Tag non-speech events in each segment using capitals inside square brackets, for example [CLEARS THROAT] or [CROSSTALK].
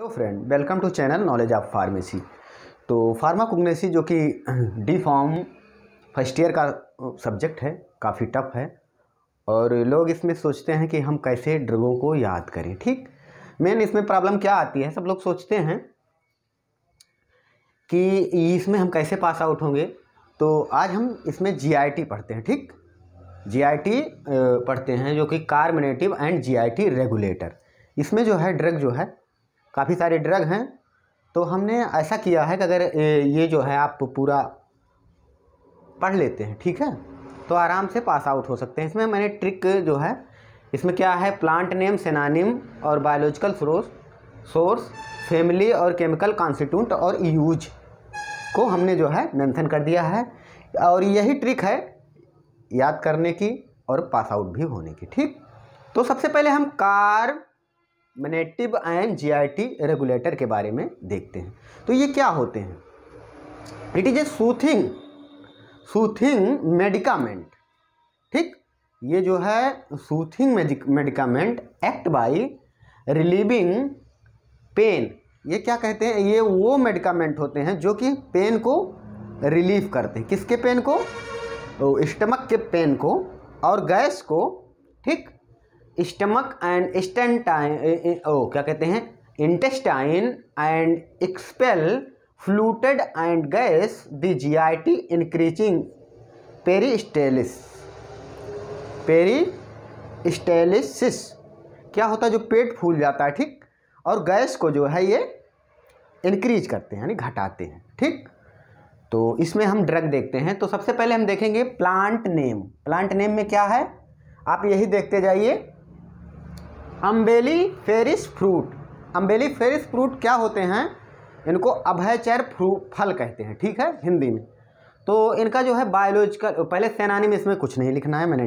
hello friend welcome to channel knowledge of pharmacy तो pharmacognosy जो कि डी फॉर्म फर्स्ट ईयर का subject है काफ़ी टफ है और लोग इसमें सोचते हैं कि हम कैसे ड्रगों को याद करें ठीक मेन इसमें प्रॉब्लम क्या आती है सब लोग सोचते हैं कि इसमें हम कैसे पास आउट होंगे तो आज हम इसमें जीआईटी पढ़ते हैं ठीक जीआईटी पढ़ते हैं जो कि कार्बनेटिव एंड जीआईटी रेगुलेटर इसमें जो है ड्रग जो है काफ़ी सारे ड्रग हैं तो हमने ऐसा किया है कि अगर ये जो है आप पूरा पढ़ लेते हैं ठीक है तो आराम से पास आउट हो सकते हैं इसमें मैंने ट्रिक जो है इसमें क्या है प्लांट नेम सेनानिम और बायोलॉजिकल फ्रोस सोर्स फैमिली और केमिकल कॉन्स्टिट्यूंट और यूज को हमने जो है मैंथन कर दिया है और यही ट्रिक है याद करने की और पास आउट भी होने की ठीक तो सबसे पहले हम carminative I GIT regulator के बारे में देखते हैं तो ये क्या होते हैं it is a soothing soothing medicament ठीक ये जो है soothing medicament act by relieving pain ये क्या कहते हैं ये वो मेडिकामेंट होते हैं जो कि पेन को रिलीव करते हैं किसके पेन को स्टमक तो के पेन को और गैस को ठीक स्टमक एंड स्टेंटाइन ओ क्या कहते हैं intestine and expel flatus and gas the G I T peristalsis peristalsis क्या होता है जो पेट फूल जाता है ठीक और गैस को जो है ये इंक्रीज करते हैं यानी घटाते हैं ठीक तो इसमें हम ड्रग देखते हैं तो सबसे पहले हम देखेंगे प्लांट नेम प्लांट नेम में क्या है आप यही देखते जाइए umbelliferous fruit umbelliferous fruit क्या होते हैं इनको अभयचर फ्रू फल कहते हैं ठीक है हिंदी में तो इनका जो है बायोलॉजिकल पहले सेनानी में इसमें कुछ नहीं लिखना है मैंने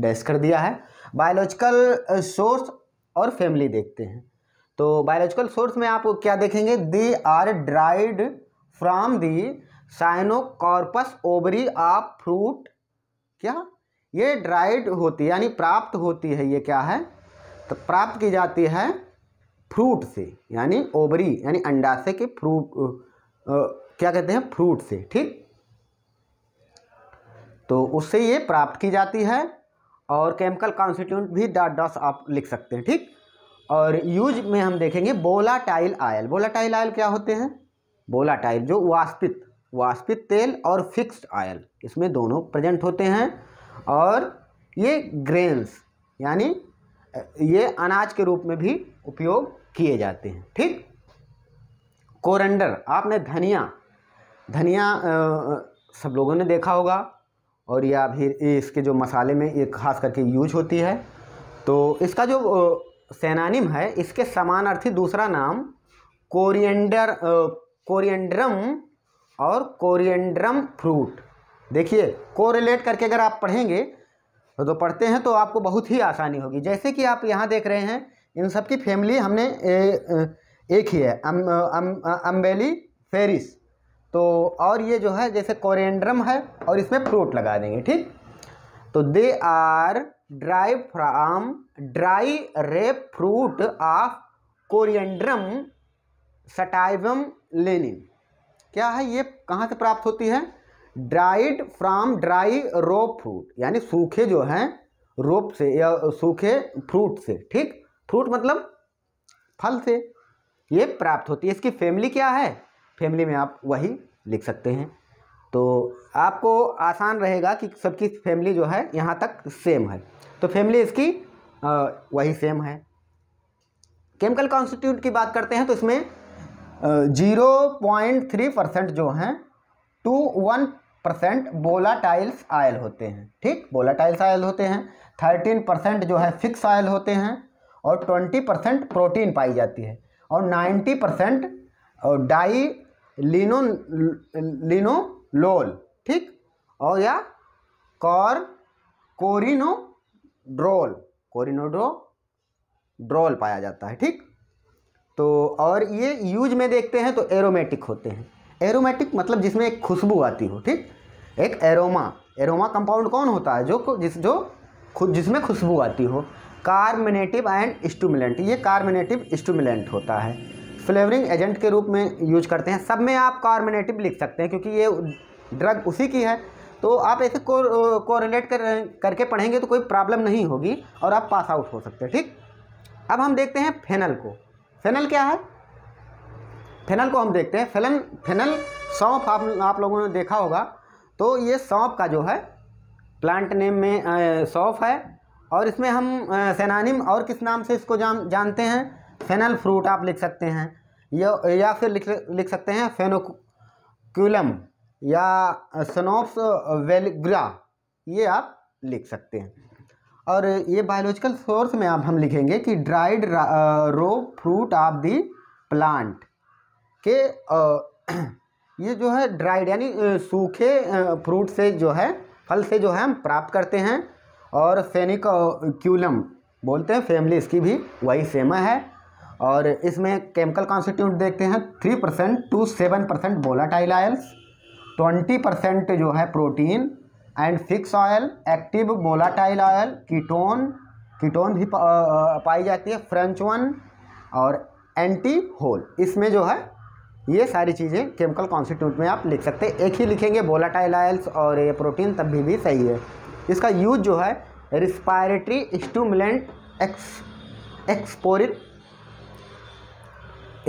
डैश कर दिया है बायोलॉजिकल सोर्स और फैमिली देखते हैं तो बायोलॉजिकल सोर्स में आप क्या देखेंगे they are dried from the साइनोकॉर्पस ओबरी ऑफ फ्रूट क्या ये ड्राइड होती है यानी प्राप्त होती है ये क्या है तो प्राप्त की जाती है फ्रूट से यानी ओबरी यानी अंडाशय के फ्रूट क्या कहते हैं फ्रूट से ठीक तो उससे ये प्राप्त की जाती है और केमिकल कॉन्स्टिट्यूंट भी डॉट डॉस आप लिख सकते हैं ठीक और यूज में हम देखेंगे बोलाटाइल आयल बोलाटाइल आयल क्या होते हैं बोलाटाइल जो वास्पित वाष्पित तेल और फिक्स्ड आयल इसमें दोनों प्रेजेंट होते हैं और ये ग्रेन्स यानी ये अनाज के रूप में भी उपयोग किए जाते हैं ठीक कोरंडर आपने धनिया धनिया आ, सब लोगों ने देखा होगा और या फिर इसके जो मसाले में ये खास करके यूज होती है तो इसका जो सेनानिम है इसके समानार्थी दूसरा नाम कोरिएंडर कोरिएंड्रम और कोरिएंड्रम फ्रूट देखिए कोरिलेट करके अगर आप पढ़ेंगे तो पढ़ते हैं तो आपको बहुत ही आसानी होगी जैसे कि आप यहाँ देख रहे हैं इन सब की फैमिली हमने ए, एक ही है अम, अम, अम्बेली फेरिस तो और ये जो है जैसे कोरेंड्रम है और इसमें फ्रूट लगा देंगे ठीक तो they are dry from dry ripe fruit of coriandrum sativum Linn क्या है ये कहाँ से प्राप्त होती है dried from dry ripe fruit यानी सूखे जो हैं रोप से या सूखे फ्रूट से ठीक फ्रूट मतलब फल से ये प्राप्त होती है इसकी फैमिली क्या है फैमिली में आप वही लिख सकते हैं तो आपको आसान रहेगा कि सबकी फैमिली जो है यहाँ तक सेम है तो फैमिली इसकी आ, वही सेम है केमिकल कॉन्स्टिट्यूट की बात करते हैं तो इसमें ज़ीरो पॉइंट थ्री परसेंट जो हैं to one percent volatile oil होते हैं ठीक बोलाटाइल्स आयल होते हैं थर्टीन परसेंट जो है फिक्स आयल होते हैं और ट्वेंटी परसेंट प्रोटीन पाई जाती है और ninety percent d lino linalool ठीक और या कॉर ड्रोल कोरिनोड्रो ड्रोल पाया जाता है ठीक तो और ये यूज में देखते हैं तो एरोमेटिक होते हैं एरोमेटिक मतलब जिसमें एक खुशबू आती हो ठीक एक एरोमा एरोमा कंपाउंड कौन होता है जो जिस जो खुद जिसमें खुशबू आती हो कार्बनेटिव एंड स्टूमिलेंट ये कार्बनेटिव स्टूमिलेंट होता है फ्लेवरिंग एजेंट के रूप में यूज करते हैं सब में आप कार्बनेटिव लिख सकते हैं क्योंकि ये ड्रग उसी की है तो आप ऐसे को कोरिलेट कर करके पढ़ेंगे तो कोई प्रॉब्लम नहीं होगी और आप पास आउट हो सकते हैं ठीक अब हम देखते हैं फेनल को फेनल क्या है फेनल को हम देखते हैं फेलन फेनल सौंप आप आप लोगों ने देखा होगा तो ये सौंप का जो है प्लांट नेम में सौंफ है और इसमें हम सेनानिम और किस नाम से इसको जान जानते हैं फेनल फ्रूट आप लिख सकते हैं या या फिर लिख लिख सकते हैं फेनोक्यूलम या सनोप्स वेलग्रा ये आप लिख सकते हैं और ये बायोलॉजिकल सोर्स में आप हम लिखेंगे कि dried ripe fruit of the plant के [CLEARS THROAT] ये जो है ड्राइड यानी सूखे फ्रूट से जो है फल से जो है हम प्राप्त करते हैं और क्यूलम बोलते हैं फैमिली इसकी भी वही सेम है और इसमें केमिकल कॉन्स्टिट्यूट देखते हैं three percent to seven percent volatile oils twenty percent जो है protein and fixed oil active volatile oil ketone ketone भी पाई जाती है फ्रेंच वन और एंटी होल इसमें जो है ये सारी चीज़ें केमिकल कॉन्स्टिट्यूट में आप लिख सकते हैं एक ही लिखेंगे बोलाटाइल आयल्स और ये प्रोटीन तब भी, भी सही है इसका यूज जो है respiratory stimulant ex expectorant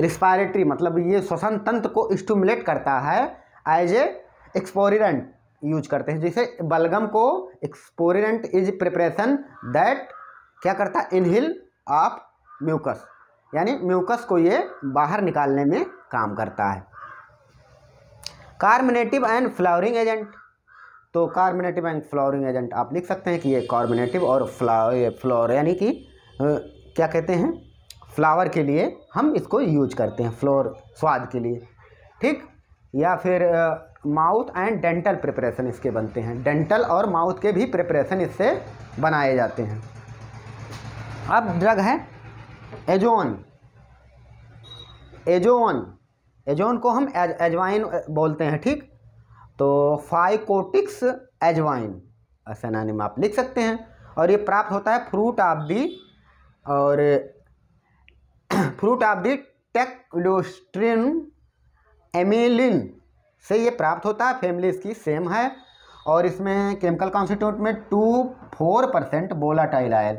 respiratory मतलब ये श्वसन तंत्र को स्टूमुलेट करता है एज ए एक्सपोरिडेंट यूज करते हैं जैसे बलगम को एक्सपोरिडेंट इज प्रिपरेशन दैट क्या करता है इनहिल ऑफ म्यूकस यानी म्यूकस को ये बाहर निकालने में काम करता है कार्बनेटिव एंड फ्लावरिंग एजेंट तो कार्बोनेटिव एंड फ्लावरिंग एजेंट आप लिख सकते हैं कि ये कार्बोनेटिव और फ्लावर फ्लोर यानी कि क्या कहते हैं फ्लावर के लिए हम इसको यूज करते हैं फ्लोर स्वाद के लिए ठीक या फिर माउथ एंड डेंटल प्रिपरेशन इसके बनते हैं डेंटल और माउथ के भी प्रिपरेशन इससे बनाए जाते हैं अब ड्रग है एजोन एजोन एजोन को हम एज एजवाइन बोलते हैं ठीक तो फाइकोटिक्स एजवाइन ऐसा नाम आप लिख सकते हैं और ये प्राप्त होता है फ्रूट ऑफ दी और फ्रूट ऑफ दी टेक्लोस्ट्रिन एमिलिन से ये प्राप्त होता है फैमिली इसकी सेम है और इसमें केमिकल कॉन्स्टिट्यूट में two four percent volatile oil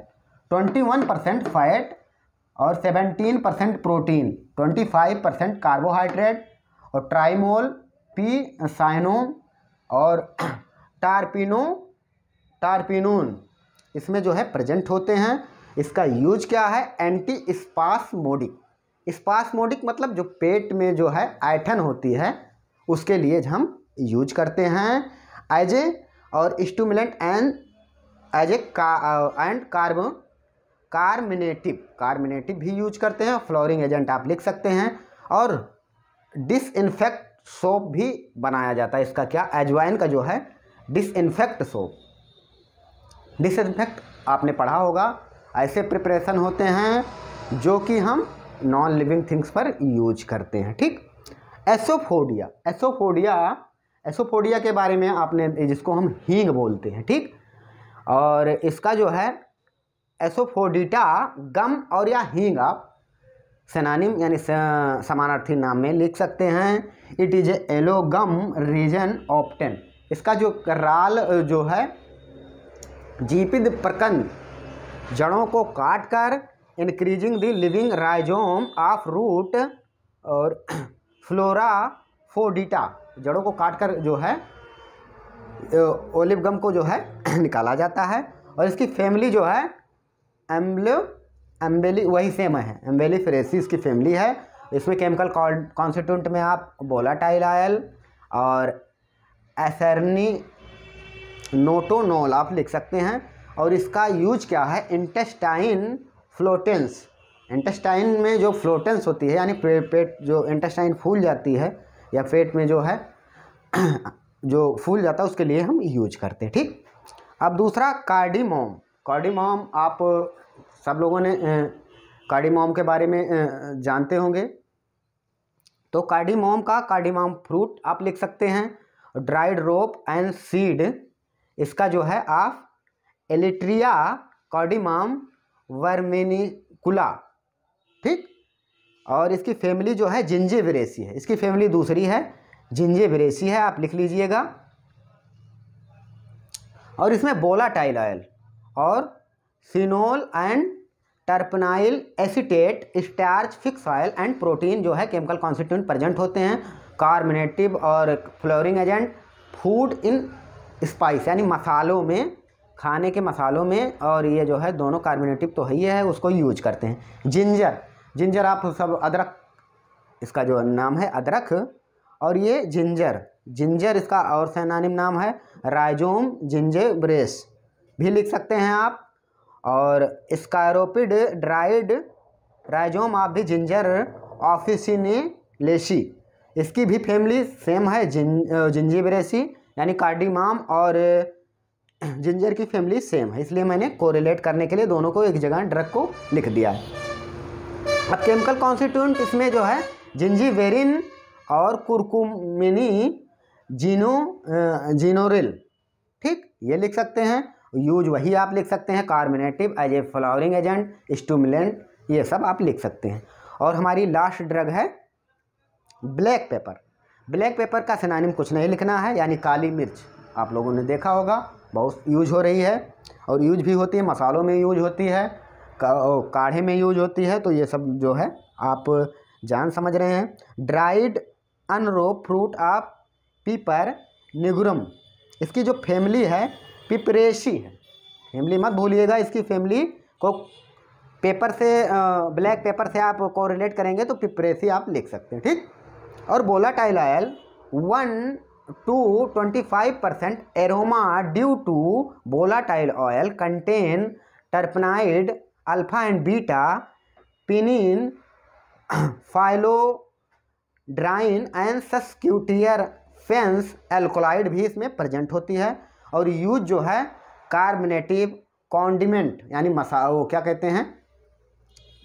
twenty one percent fat और 17 परसेंट प्रोटीन 25 परसेंट कार्बोहाइड्रेट और ट्राइमोल पी साइनो और [CLEARS THROAT] टारपिनो टारपिनोन इसमें जो है प्रेजेंट होते हैं इसका यूज क्या है एंटी स्पासमोडिक स्पासमोडिक मतलब जो पेट में जो है आयठन होती है उसके लिए हम यूज करते हैं एज ए और स्टूमुलेंट एंड एज ए का एंड कार्बो कार्मिनेटिव कार्मिनेटिव भी यूज करते हैं फ्लोरिंग एजेंट आप लिख सकते हैं और डिसइनफेक्ट सोप भी बनाया जाता है इसका क्या एजवाइन का जो है डिसइनफेक्ट सोप इन्फेक्ट आपने पढ़ा होगा ऐसे प्रिपरेशन होते हैं जो कि हम नॉन लिविंग थिंग्स पर यूज करते हैं ठीक एसोफोडिया एसोफोडिया एसोफोडिया के बारे में आपने जिसको हम हींग बोलते हैं ठीक और इसका जो है एसोफोडिटा गम और या हींग आप सेनानिम यानी समानार्थी नाम में लिख सकते हैं it is aloe gum resin obtained इसका जो राल जो है जीपिद प्रकंद जड़ों को काट कर incising the living rhizome of root और फ्लोरा [CLEARS THROAT] फोडिटा जड़ों को काट कर जो है ओलिव गम को जो है [CLEARS THROAT] निकाला जाता है और इसकी फैमिली जो है एम्ब्लो एम्बेली वही सेम है एम्बेली फ्रेसिस की फैमिली है इसमें केमिकल कॉन्सिटेंट में आप बोलाटाइल आयल और एसरनी नोटोनोल आप लिख सकते हैं और इसका यूज क्या है इंटेस्टाइन फ्लोटेंस इंटेस्टाइन में जो फ्लोटेंस होती है यानी पेट जो इंटेस्टाइन फूल जाती है या पेट में जो है [CLEARS THROAT] जो फूल जाता है उसके लिए हम यूज करते हैं ठीक अब दूसरा कार्डिमोम कार्डिमोम आप सब लोगों ने कार्डिमोम के बारे में जानते होंगे तो कार्डिमोम का कार्डिमोम फ्रूट आप लिख सकते हैं ड्राइड रोप एंड सीड इसका जो है आप एलिट्रिया कार्डिमाम वर्मेनिकुला ठीक और इसकी फैमिली जो है जिंजे विरेसी है इसकी फैमिली दूसरी है जिंजे विरेसी है आप लिख लीजिएगा और इसमें बोला टाइल ऑयल और phenol and terpinyl acetate starch fixed oil and protein जो है केमिकल कॉन्स्टिट्यूंट प्रेजेंट होते हैं कार्बोनेटिव और flavouring agent food in spice यानी मसालों में खाने के मसालों में और ये जो है दोनों कार्बोनेटिव तो ही है उसको यूज करते हैं जिंजर जिंजर आप सब अदरक इसका जो नाम है अदरक और ये जिंजर जिंजर इसका और सैनानिम नाम है राइजोम ब्रेस भी लिख सकते हैं आप और स्कायरोपिड ड्राइड राइजोम आप भी जिंजर ऑफिसिनेलेसी इसकी भी फैमिली सेम है जिन जिंजीबरेसी यानी कार्डिमाम और [CLEARS THROAT] जिंजर की फैमिली सेम है इसलिए मैंने कोरिलेट करने के लिए दोनों को एक जगह ड्रग को लिख दिया है अब केमिकल कॉन्स्टिट्यूंट इसमें जो है जिंजीवेरिन और कुरकुमिनी जीनो जीनोरिल ठीक ये लिख सकते हैं यूज वही आप लिख सकते हैं carminative as a flavouring agent stimulant ये सब आप लिख सकते हैं और हमारी लास्ट ड्रग है ब्लैक पेपर ब्लैक पेपर का सिनानिम कुछ नहीं लिखना है यानी काली मिर्च आप लोगों ने देखा होगा बहुत यूज हो रही है और यूज भी होती है मसालों में यूज होती है काढ़े में यूज होती है तो ये सब जो है आप जान समझ रहे हैं ड्राइड अनरो फ्रूट ऑफ पीपर निगुरम इसकी जो फैमिली है पिपरेशी है फैमिली मत भूलिएगा इसकी फैमिली को पेपर से ब्लैक पेपर से आप कोरिलेट करेंगे तो पिपरेसी आप लिख सकते हैं ठीक और tile oil one to twenty five percent aroma due to tile oil content terpenoid alpha and beta pinene phellandrene and sesquiterpenes alkaloid भी इसमें प्रजेंट होती है और यूज जो है कार्बनेटिव कॉन्डिमेंट यानी मसा वो क्या कहते हैं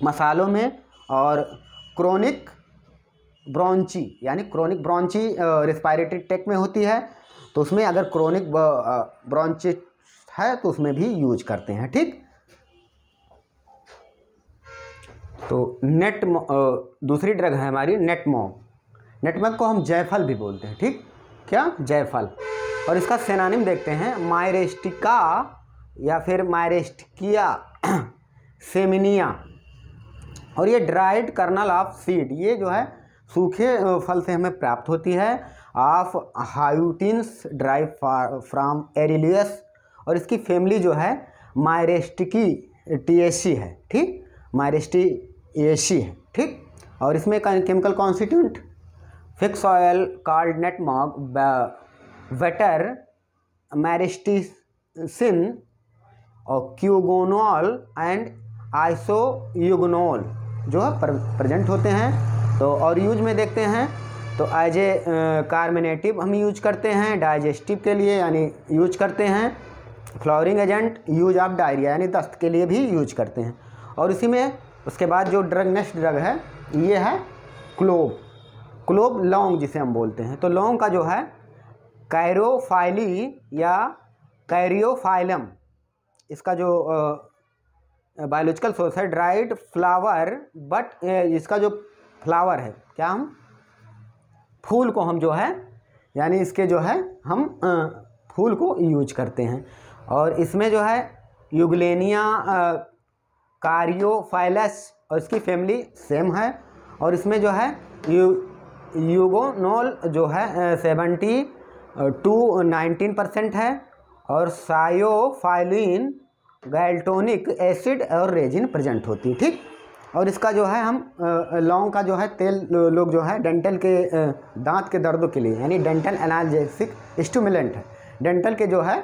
मसालों में और क्रोनिक ब्रॉन्ची यानी क्रोनिक ब्रॉन्ची रिस्पायरेटरी टेक में होती है तो उसमें अगर क्रोनिक ब्रॉन्ची है तो उसमें भी यूज करते हैं ठीक तो नेट दूसरी ड्रग है हमारी नेटमॉम नेटमॉम को हम जयफल भी बोलते हैं ठीक क्या जयफल और इसका सेनानिम देखते हैं मायरेस्टिका या फिर मायरेस्टिकिया [CLEARS THROAT] सेमिनिया और ये ड्राइड कर्नल ऑफ सीड ये जो है सूखे फल से हमें प्राप्त होती है ऑफ हायूटिन्स ड्राइव फ्राम एरिलियस और इसकी फैमिली जो है मायरेस्टिकी टी है ठीक मायरेस्टी एसी है ठीक और इसमें केमिकल कॉन्स्टिट्यूंट फिक्स ऑयल कार्ड मॉग वेटर मैरिस्टिसिन और क्यूगोनॉल एंड यूगनोल जो है प्रेजेंट होते हैं तो और यूज में देखते हैं तो एज ए कार्बोनेटिव हम यूज करते हैं डाइजेस्टिव के लिए यानी यूज करते हैं flavouring agent use of diarrhoea यानी दस्त के लिए भी यूज करते हैं और इसी में उसके बाद जो ड्रग नेक्स्ट ड्रग है ये है क्लोब क्लोब लौंग जिसे हम बोलते हैं तो लौंग का जो है कैरोफाइली या कैरियोफाइलम इसका जो बायोलॉजिकल सोर्स है ड्राइड फ्लावर बट इसका जो फ्लावर है क्या हम फूल को हम जो है यानी इसके जो है हम फूल को यूज करते हैं और इसमें जो है युगलेनिया कारियोफाइलस और इसकी फैमिली सेम है और इसमें जो है यू यूगोनोल जो है सेवेंटी टू नाइनटीन परसेंट है और सायोफाइलिन गैल्टोनिक एसिड और रेजिन प्रेजेंट होती है ठीक और इसका जो है हम लौंग का जो है तेल लोग जो है डेंटल के दांत के दर्दों के लिए यानी डेंटल एनालजेसिक स्टूमिलेंट है डेंटल के जो है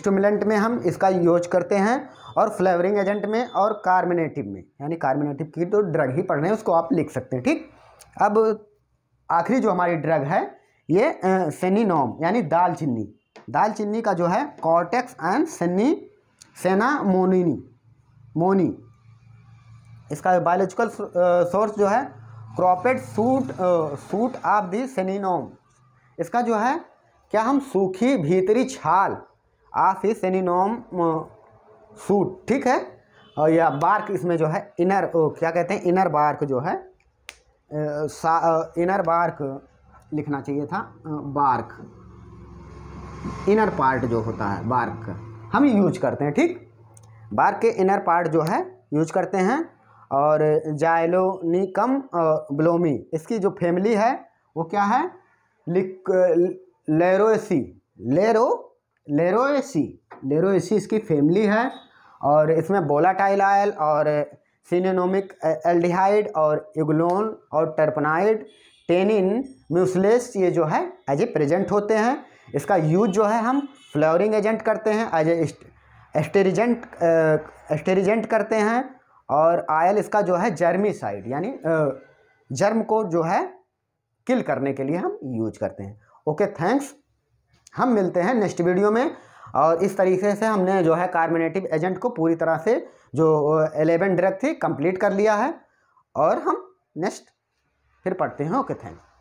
स्टूमिलेंट में हम इसका यूज करते हैं और फ्लेवरिंग एजेंट में और कार्बोनेटिव में यानी कार्बोनेटिव की तो ड्रग ही पढ़ रहे हैं उसको आप लिख सकते हैं ठीक अब आखिरी जो हमारी ड्रग है ये सेनिनोम यानी दाल चिन्नी दाल चिन्नी का जो है कॉर्टेक्स एंड सेनी सेना मोनिनी मोनी इसका बायोलॉजिकल सोर्स जो है cropped shoot shoot of the सेनिनोम इसका जो है क्या हम सूखी भीतरी छाल ऑफ ही सेनिनोम सूट ठीक है और या बार्क इसमें जो है इनर ओ, क्या कहते हैं इनर बार्क जो है आ, आ, इनर बार्क लिखना चाहिए था बार्क इनर पार्ट जो होता है बार्क हम यूज करते हैं ठीक बार्क के इनर पार्ट जो है यूज करते हैं और जायलोनिकम ब्लोमी इसकी जो फैमिली है वो क्या है लिक लेरोसी लेरो लेरोसी लेरोसी इसकी फैमिली है और इसमें बोलाटाइल आयल और सिनेनोमिक एल्डिहाइड और इग्लोन और टर्पनाइड टेनिन म्यूसलेस ये जो है एज ए प्रेजेंट होते हैं इसका यूज जो है हम फ्लोरिंग एजेंट करते हैं एज ए एस्टेरिजेंट एस्टेरिजेंट करते हैं और आयल इसका जो है जर्मी साइड यानी जर्म को जो है किल करने के लिए हम यूज करते हैं ओके थैंक्स हम मिलते हैं नेक्स्ट वीडियो में और इस तरीके से हमने जो है कार्बोनेटिव एजेंट को पूरी तरह से जो एलेवन ड्रग थी कंप्लीट कर लिया है और हम नेक्स्ट फिर पढ़ते हैं ओके थैंक